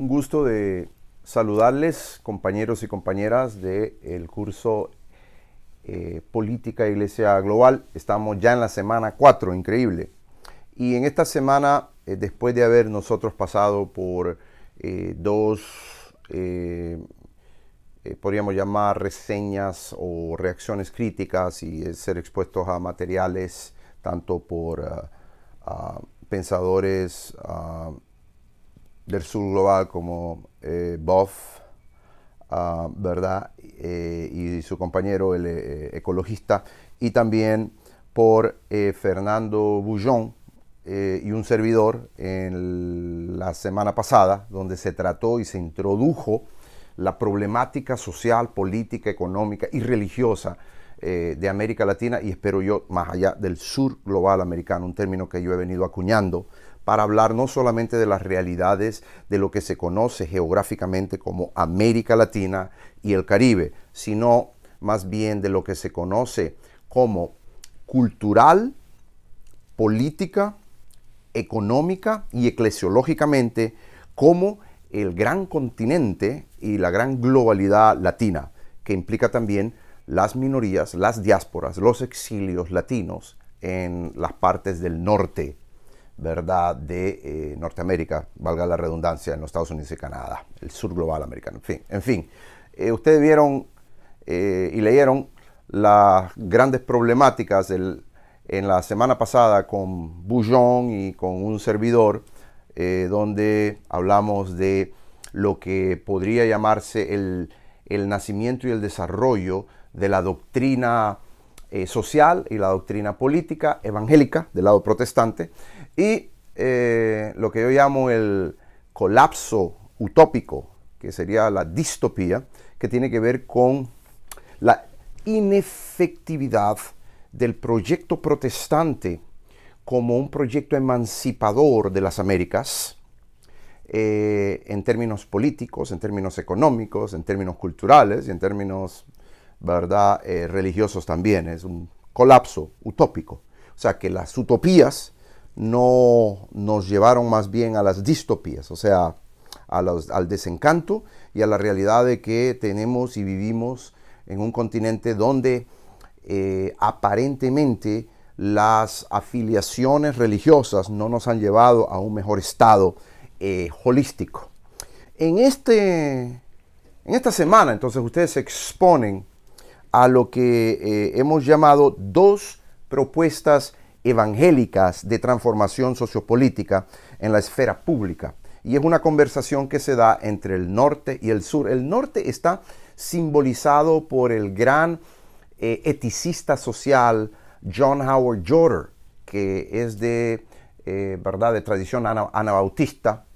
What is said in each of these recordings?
un gusto de saludarles, compañeros y compañeras del el curso eh, Política e Iglesia Global. Estamos ya en la semana 4, increíble. Y en esta semana, eh, después de haber nosotros pasado por eh, dos, podríamos llamar reseñas o reacciones críticas y ser expuestos a materiales tanto por ah, pensadores, del sur global como eh, Boff, ah, ¿verdad? Eh, y su compañero, el eh, ecologista, y también por Fernando Bullón y un servidor en la semana pasada, donde se trató y se introdujo la problemática social, política, económica y religiosa de América Latina y espero yo más allá del sur global americano, un término que yo he venido acuñando para hablar no solamente de las realidades de lo que se conoce geográficamente como América Latina y el Caribe, sino más bien de lo que se conoce como cultural, política, económica y eclesiológicamente como el gran continente y la gran globalidad latina, que implica también las minorías, las diásporas, los exilios latinos en las partes del norte ¿verdad?, de eh, Norteamérica, valga la redundancia, en los Estados Unidos y Canadá, el sur global americano. En fin, en fin eh, ustedes vieron eh, y leyeron las grandes problemáticas del, en la semana pasada con Bujón y con un servidor, donde hablamos de lo que podría llamarse el, nacimiento y el desarrollo de la doctrina social y la doctrina política evangélica del lado protestante y eh, lo que yo llamo el colapso utópico, que sería la distopía, que tiene que ver con la inefectividad del proyecto protestante como un proyecto emancipador de las Américas, eh, en términos políticos, en términos económicos, en términos culturales y en términos ¿verdad? Eh, religiosos también. Es un colapso utópico. O sea, que las utopías no nos llevaron más bien a las distopías, o sea, al desencanto y a la realidad de que tenemos y vivimos en un continente donde eh, aparentemente las afiliaciones religiosas no nos han llevado a un mejor estado eh, holístico. En, este, en esta semana, entonces, ustedes se exponen a lo que eh, hemos llamado dos propuestas evangélicas de transformación sociopolítica en la esfera pública. Y es una conversación que se da entre el norte y el sur. El norte está simbolizado por el gran eh, eticista social John Howard Yoder que es de, eh, ¿verdad? de tradición anabautista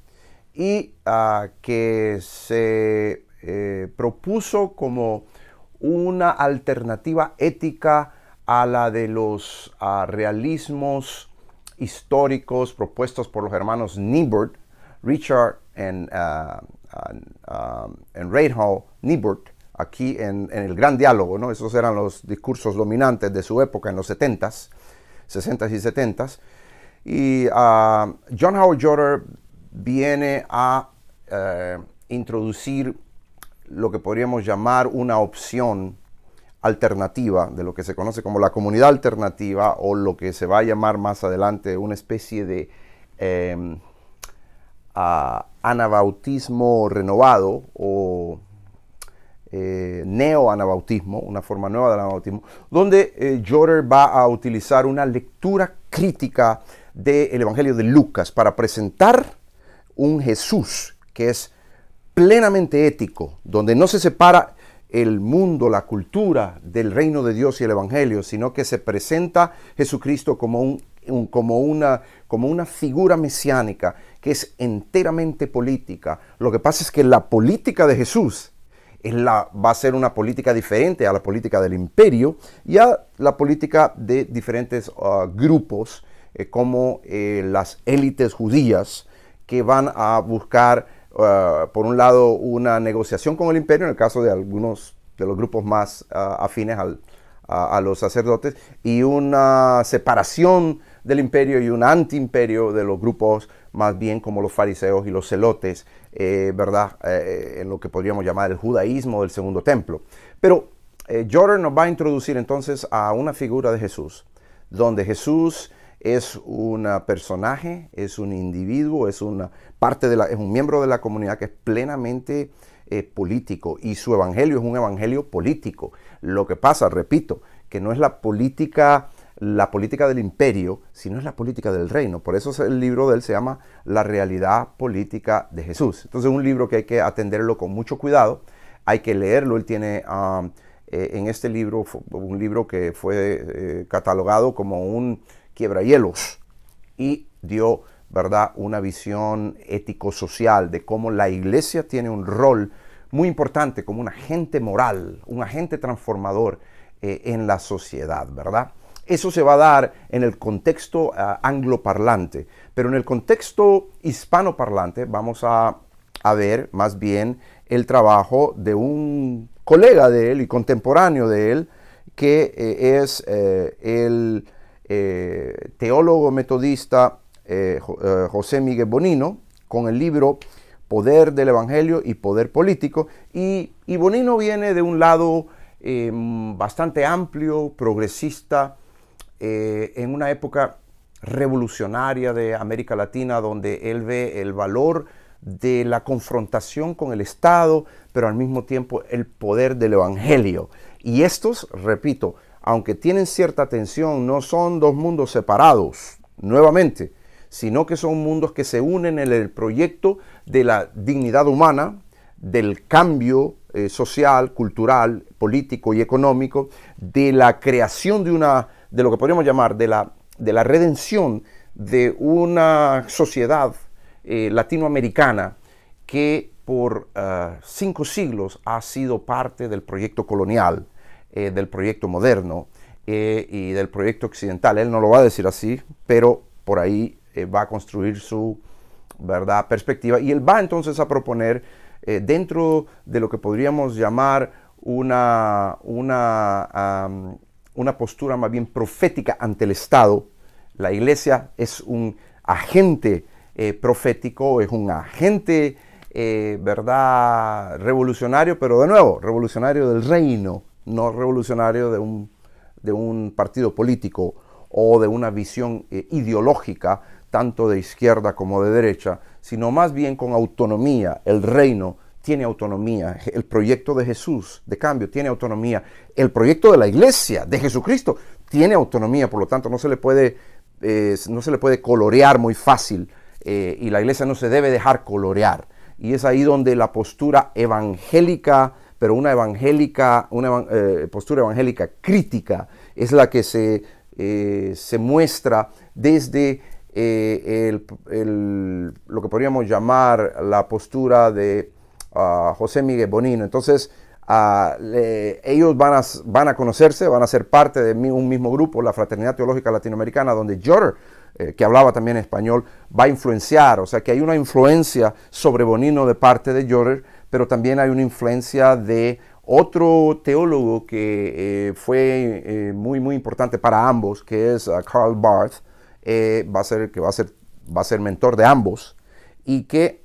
y ah, que se eh, propuso como una alternativa ética a la de los ah, realismos históricos propuestos por los hermanos Niebuhr, Richard en uh, ah, ah, Niebuhr, aquí en, el Gran Diálogo, ¿no? esos eran los discursos dominantes de su época en los 70s, 60s y 70s. Y John Howard Joder viene a eh, introducir lo que podríamos llamar una opción alternativa, de lo que se conoce como la comunidad alternativa o lo que se va a llamar más adelante una especie de em, anabautismo renovado o eh, neoanabautismo, una forma nueva de anabautismo, donde Joder eh, va a utilizar una lectura crítica del Evangelio de Lucas para presentar un Jesús que es plenamente ético, donde no se separa el mundo, la cultura del reino de Dios y el Evangelio, sino que se presenta Jesucristo como, un, como, una, como una figura mesiánica que es enteramente política. Lo que pasa es que la política de Jesús es la, va a ser una política diferente a la política del imperio y a la política de diferentes ah, grupos eh, como eh, las élites judías que van a buscar Ah, por un lado, una negociación con el imperio, en el caso de algunos de los grupos más ah, afines a, los sacerdotes, y una separación del imperio y un antiimperio de los grupos más bien como los fariseos y los celotes, eh, ¿verdad? Eh, en lo que podríamos llamar el judaísmo del segundo templo. Pero eh, Jordan nos va a introducir entonces a una figura de Jesús, donde Jesús es un personaje, es un individuo, es, una parte de la, es un miembro de la comunidad que es plenamente eh, político y su evangelio es un evangelio político. Lo que pasa, repito, que no es la política la política del imperio, sino es la política del reino. Por eso el libro de él se llama La realidad política de Jesús. Entonces es un libro que hay que atenderlo con mucho cuidado, hay que leerlo. Él tiene um, eh, en este libro, un libro que fue eh, catalogado como un quiebrahielos y dio ¿verdad? una visión ético-social de cómo la iglesia tiene un rol muy importante como un agente moral, un agente transformador eh, en la sociedad, ¿verdad? Eso se va a dar en el contexto eh, angloparlante, pero en el contexto hispanoparlante vamos a, ver más bien el trabajo de un colega de él y contemporáneo de él, que eh, es el eh, teólogo metodista eh, eh, José Miguel Bonino con el libro Poder del Evangelio y Poder Político. Y, Bonino viene de un lado em, bastante amplio, progresista, en una época revolucionaria de América Latina donde él ve el valor de la confrontación con el Estado, pero al mismo tiempo el poder del Evangelio. Y estos, repito, aunque tienen cierta tensión, no son dos mundos separados, nuevamente, sino que son mundos que se unen en el proyecto de la dignidad humana, del cambio eh, social, cultural, político y económico, de la creación de una, de lo que podríamos llamar, de la, redención de una sociedad eh, latinoamericana que por ah, cinco siglos ha sido parte del proyecto colonial eh, del proyecto moderno eh, y del proyecto occidental. Él no lo va a decir así, pero por ahí eh, va a construir su verdad perspectiva y él va entonces a proponer dentro de lo que podríamos llamar una, una, una postura más bien profética ante el Estado. La iglesia es un agente profético, es un agente, ¿verdad?, revolucionario, pero de nuevo, revolucionario del reino, no revolucionario de un, de un partido político o de una visión eh, ideológica, tanto de izquierda como de derecha, sino más bien con autonomía. El reino tiene autonomía, el proyecto de Jesús de cambio tiene autonomía, el proyecto de la iglesia de Jesucristo tiene autonomía, por lo tanto no se le puede, eh, no se le puede colorear muy fácil eh, y la iglesia no se debe dejar colorear. Y es ahí donde la postura evangélica pero una, evangélica, una eh, postura evangélica crítica es la que se, eh, muestra desde eh, lo que podríamos llamar la postura de ah, José Miguel Bonino. Entonces, ah, ellos van a, conocerse, van a ser parte de un mismo grupo, la Fraternidad Teológica Latinoamericana, donde Joder que hablaba también español, va a influenciar. O sea que hay una influencia sobre Bonino de parte de Joder pero también hay una influencia de otro teólogo que eh, fue eh, muy, muy importante para ambos, que es ah, Karl Barth, eh, va a ser, que va a, ser, va a ser mentor de ambos y que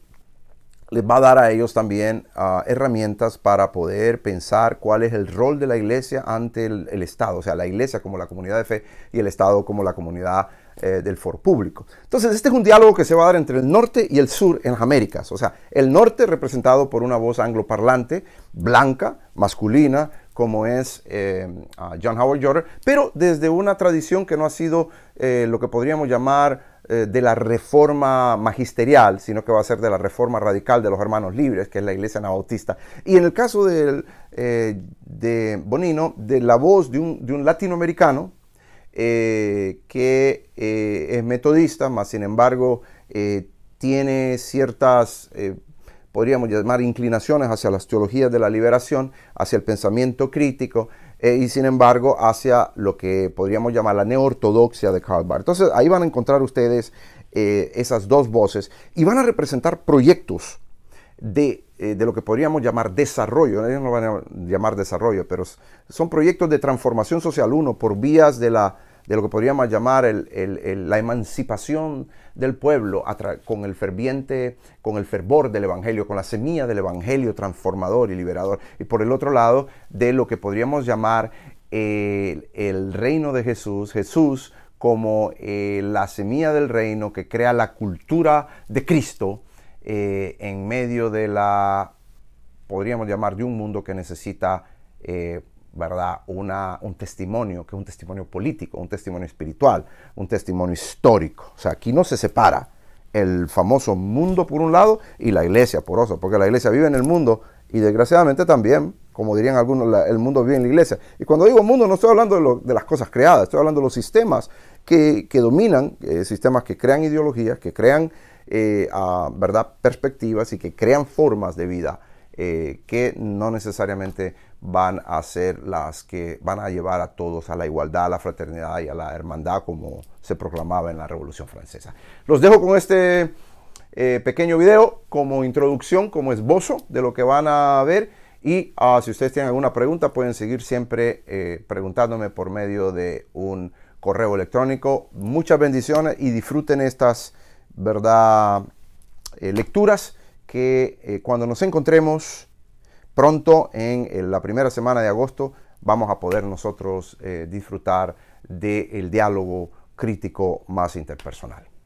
les va a dar a ellos también ah, herramientas para poder pensar cuál es el rol de la iglesia ante el, el, Estado, o sea, la iglesia como la comunidad de fe y el Estado como la comunidad eh, del foro público. Entonces, este es un diálogo que se va a dar entre el norte y el sur en las Américas. O sea, el norte representado por una voz angloparlante, blanca, masculina, como es eh, John Howard Yoder, pero desde una tradición que no ha sido eh, lo que podríamos llamar de la reforma magisterial, sino que va a ser de la reforma radical de los hermanos libres, que es la iglesia anabautista. Y en el caso de Bonino, de la voz de un, de un latinoamericano que eh, es metodista, más sin embargo eh, tiene ciertas, eh, podríamos llamar, inclinaciones hacia las teologías de la liberación, hacia el pensamiento crítico y sin embargo hacia lo que podríamos llamar la neortodoxia de Karl Barth. Entonces ahí van a encontrar ustedes esas dos voces y van a representar proyectos de, de, lo que podríamos llamar desarrollo, ellos no van a llamar desarrollo, pero son proyectos de transformación social, uno, por vías de la de lo que podríamos llamar la emancipación del pueblo con el ferviente, con el fervor del Evangelio, con la semilla del Evangelio transformador y liberador. Y por el otro lado, de lo que podríamos llamar eh, el reino de Jesús, Jesús como eh, la semilla del reino que crea la cultura de Cristo eh, en medio de la, podríamos llamar, de un mundo que necesita ¿verdad? un testimonio, que es un testimonio político, un testimonio espiritual, un testimonio histórico. O sea, aquí no se separa el famoso mundo por un lado y la iglesia por otro, porque la iglesia vive en el mundo y desgraciadamente también, como dirían algunos, el mundo vive en la iglesia. Y cuando digo mundo no estoy hablando de, las cosas creadas, estoy hablando de los sistemas que, dominan, eh, sistemas que crean ideologías, que crean eh, ¿verdad? perspectivas y que crean formas de vida eh, que no necesariamente van a ser las que van a llevar a todos a la igualdad, a la fraternidad y a la hermandad como se proclamaba en la Revolución Francesa. Los dejo con este eh, pequeño video como introducción, como esbozo de lo que van a ver. Y ah, si ustedes tienen alguna pregunta, pueden seguir siempre eh, preguntándome por medio de un correo electrónico. Muchas bendiciones y disfruten estas, ¿verdad? Eh, lecturas que cuando nos encontremos pronto, en eh, la primera semana de agosto, vamos a poder nosotros eh, disfrutar del diálogo crítico más interpersonal.